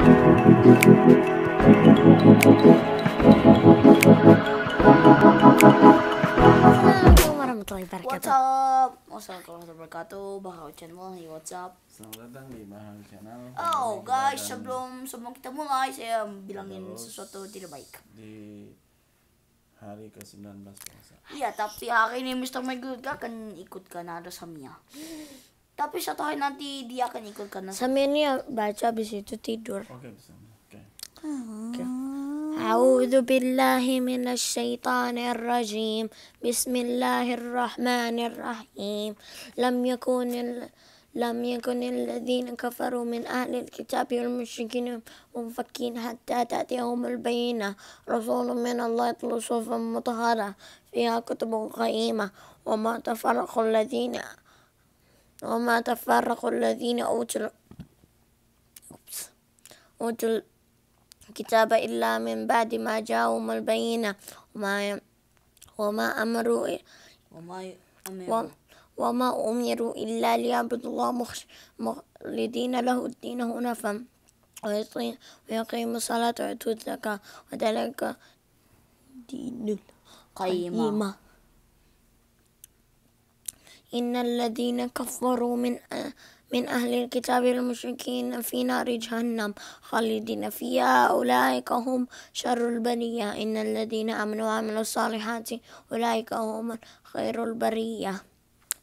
Assalamualaikum warahmatullahi wabarakatuh. What's up? Bahau Channel, hey, what's up? Selamat datang di Bahau Channel. Oh, guys, sebelum semua kita mulai saya bilangin sesuatu tidak baik. Di hari ke-19 puasa. Iya, tapi hari ini Mr. Mega akan ikut karena ada Samia. Tapi satu hari nanti dia akan ikut karena Sami ini baca habis itu tidur. Oke, okay, bisa. Oke. Okay. Okay. أعوذ بالله من الشيطان الرجيم بسم الله الرحمن الرحيم لم يكن ال... لم يكن الذين كفروا من أهل الكتاب والمشركين منفكين حتى تأتيهم البينة رسول من الله يتلو صوفا مطهرة فيها كتب قيمة وما تفرق الذين وما تفرق الذين أوتوا أوتوا الكتاب إلا من بعد ما جاءهم البينة وما وما أمروا وما أمروا وما أمروا إلا ليعبدوا الله مخلدين له الدين فم ويقيموا الصلاة ويؤتوا الزكاة وذلك دين قيمة. إن الذين كفروا من من أهل الكتاب المشركين في نار جهنم خالدين فيها أولئك هم شر البرية إن الذين آمنوا وعملوا الصالحات أولئك هم خير البرية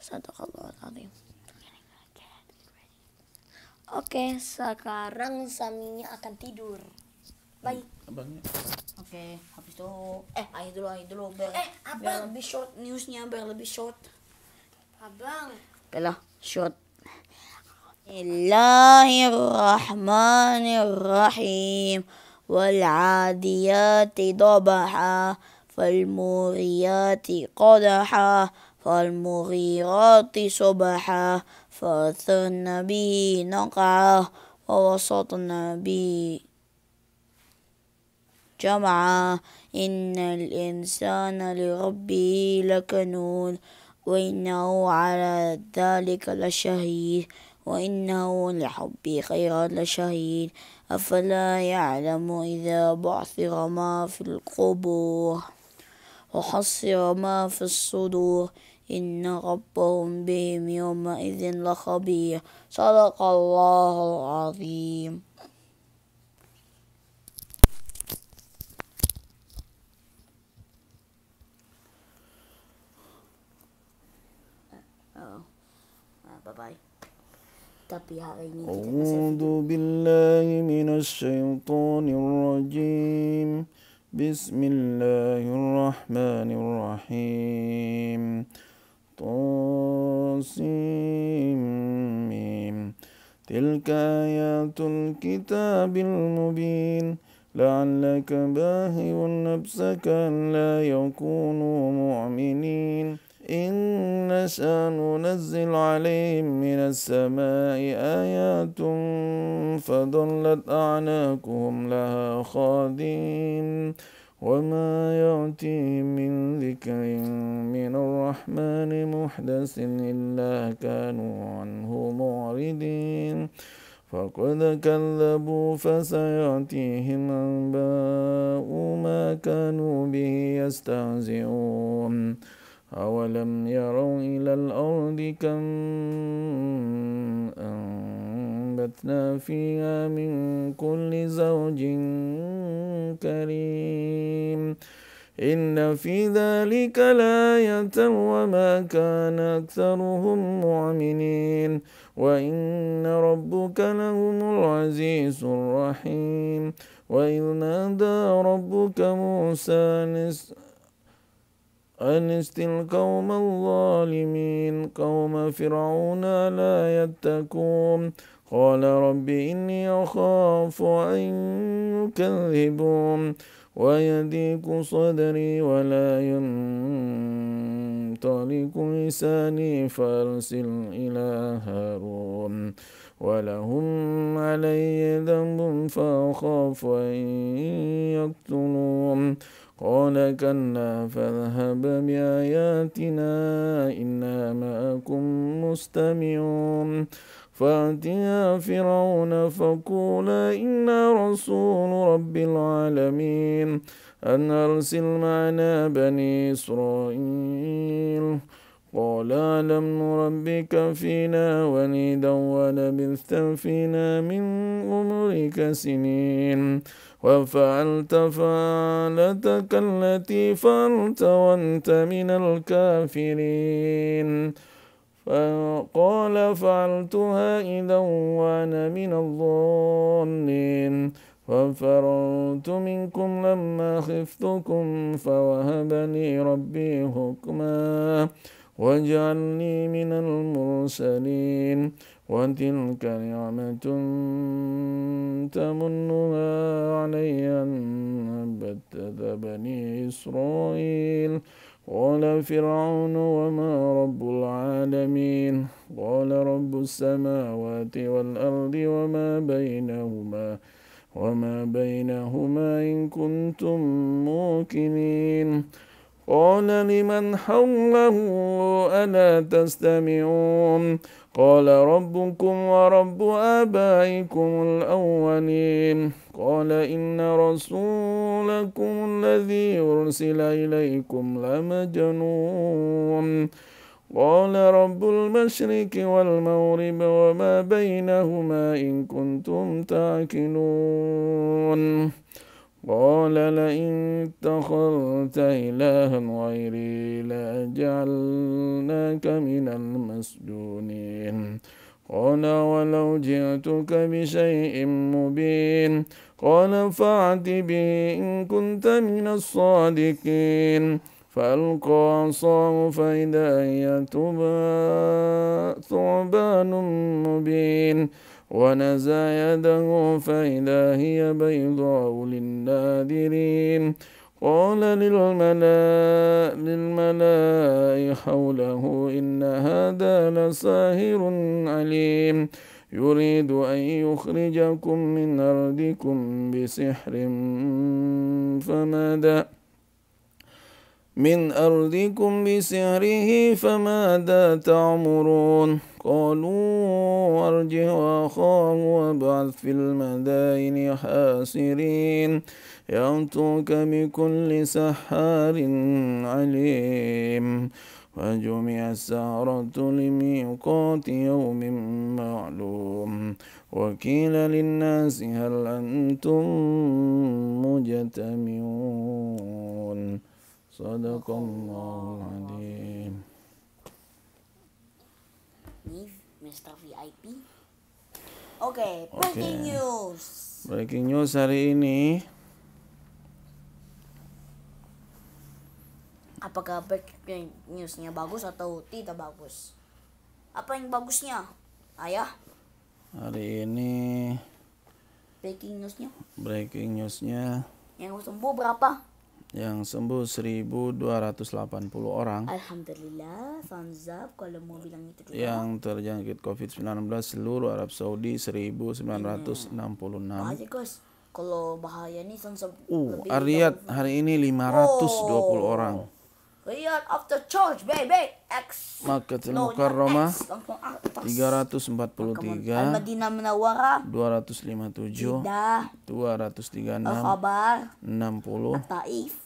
صدق الله العظيم Oke, sekarang Saminya akan tidur. Bye. Abang. Oke, habis itu eh ayo dulu, ayo dulu biar, eh, apa? biar lebih short newsnya, biar lebih short. Abang. يلا شوط الله الرحمن الرحيم والعاديات ضبحا فالموريات قدحا فالمغيرات صبحا فأثرن به نقعا ووسطن به جمعا إن الإنسان لربه لكنون وإنه على ذلك لشهيد وإنه لحب خير لشهيد أفلا يعلم إذا بعثر ما في القبور وحصر ما في الصدور إن ربهم بهم يومئذ لخبير صدق الله العظيم باي أعوذ بالله من الشيطان الرجيم بسم الله الرحمن الرحيم طاسمين تلك آيات الكتاب المبين لعلك باهي نفسك لا يكونوا مؤمنين إن نشأ ننزل عليهم من السماء آيات فظلت أعناقهم لها خادين وما يأتيهم من ذكر من الرحمن محدث إلا كانوا عنه معرضين فقد كذبوا فسيأتيهم أنباء ما كانوا به يستهزئون أولم يروا إلى الأرض كم أنبتنا فيها من كل زوج كريم إن في ذلك لآية وما كان أكثرهم مؤمنين وإن ربك لهم العزيز الرحيم وإذ نادى ربك موسى نسأل أنست القوم الظالمين قوم فرعون لا يتكون قال رب إني أخاف أن يكذبون ويديك صدري ولا ينطلق لساني فأرسل إلى هارون ولهم علي ذنب فأخاف أن يقتلون قال كلا فاذهب بآياتنا إنا معكم مستمعون فأتيا فرعون فقولا إنا رسول رب العالمين أن أرسل معنا بني إسرائيل قال لم نربك فينا وليدا ولبثت فينا من عمرك سنين وفعلت فعلتك التي فعلت وأنت من الكافرين فقال فعلتها إذا وأنا من الظالمين ففررت منكم لما خفتكم فوهبني ربي حكما واجعلني من المرسلين وتلك نعمة تمنها علي أن بتت بني إسرائيل قال فرعون وما رب العالمين قال رب السماوات والأرض وما بينهما وما بينهما إن كنتم موقنين قال لمن حوله ألا تستمعون قال ربكم ورب آبائكم الأولين قال إن رسولكم الذي أرسل إليكم لمجنون قال رب المشرك والمغرب وما بينهما إن كنتم تعقلون قال لئن اتخذت إلها غيري لأجعلناك من المسجونين قال ولو جئتك بشيء مبين قال فأت به إن كنت من الصادقين فألقى عصاه فإذا هي ثعبان مبين ونزع يده فإذا هي بيضاء للناذرين قال للملاء حوله إن هذا لساهر عليم يريد أن يخرجكم من أرضكم بسحر فماذا من أرضكم بسحره فماذا تعمرون قالوا أرجه أخاه وابعث في المدائن حاسرين يأتوك بكل سحار عليم فجمع السهرة لميقات يوم معلوم وقيل للناس هل أنتم مجتمعون صدق الله العظيم Ini Mr. VIP. Oke, okay, breaking okay. news. Breaking news hari ini. Apakah breaking newsnya bagus atau tidak bagus? Apa yang bagusnya, ayah? Hari ini. Breaking newsnya? Breaking newsnya. Yang sembuh berapa? yang sembuh 1280 orang Alhamdulillah thumbs up kalau mau bilang itu juga. yang terjangkit COVID-19 seluruh Arab Saudi 1966 hmm. Aja, kalau bahaya nih thumbs uh, Ariyat hari ini 520 oh. orang Riyadh after church baby X Makkahul no, Roma. 343 madinah Munawwarah 257 Jeddah 236 Al-Khabar 60 taif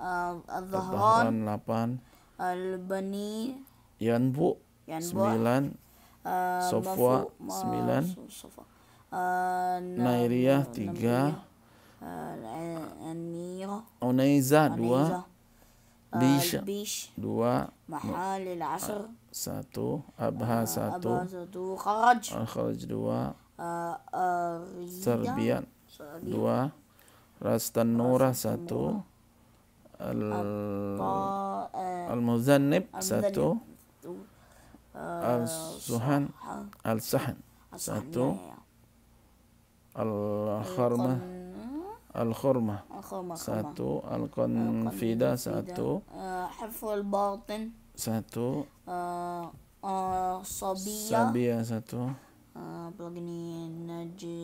uh, Al-Dhahran 8 Al-Bani Yanbu 9 eh, Sofwa 9 Nairiyah 3 Unaiza 2 Bish 2 Mahalil ah, asr 1 Abha 1 eh, Kharaj Al-Kharaj 2 Sarbian 2 Rastan Nurah 1 al eh, al muzannib satu al suhan al sahan satu al kharma al khurma satu al konfida satu eh, haful batin satu eh, sabia satu apalagi nih naji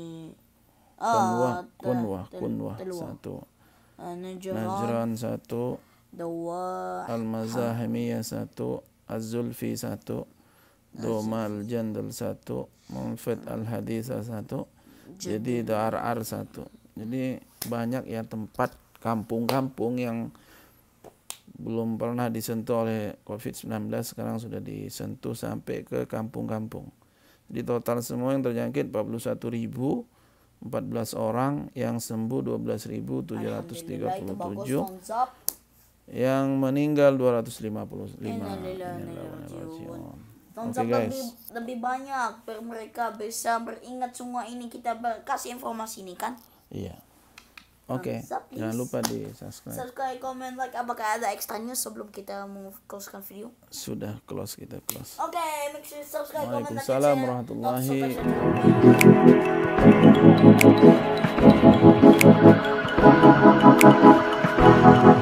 kunwa kunwa kunwa satu Eh, Najran satu Dawa Al-Mazahimiyah satu Az-Zulfi satu Domal Jandal satu Munfid ah. al hadisa satu Jadi Daarar satu Jadi banyak ya tempat kampung-kampung yang belum pernah disentuh oleh COVID-19 sekarang sudah disentuh sampai ke kampung-kampung. Jadi total semua yang terjangkit 41 ribu 14 orang yang sembuh 12.737 yang meninggal 255 Tonton okay, guys. lebih, lebih banyak biar mereka bisa beringat semua ini kita kasih informasi ini kan iya Oke, okay. jangan lupa di subscribe. Subscribe, comment, like. Apakah ada news sebelum kita closekan video? Sudah close kita close. Oke, okay, make sure subscribe, comment, like. Waalaikumsalam warahmatullahi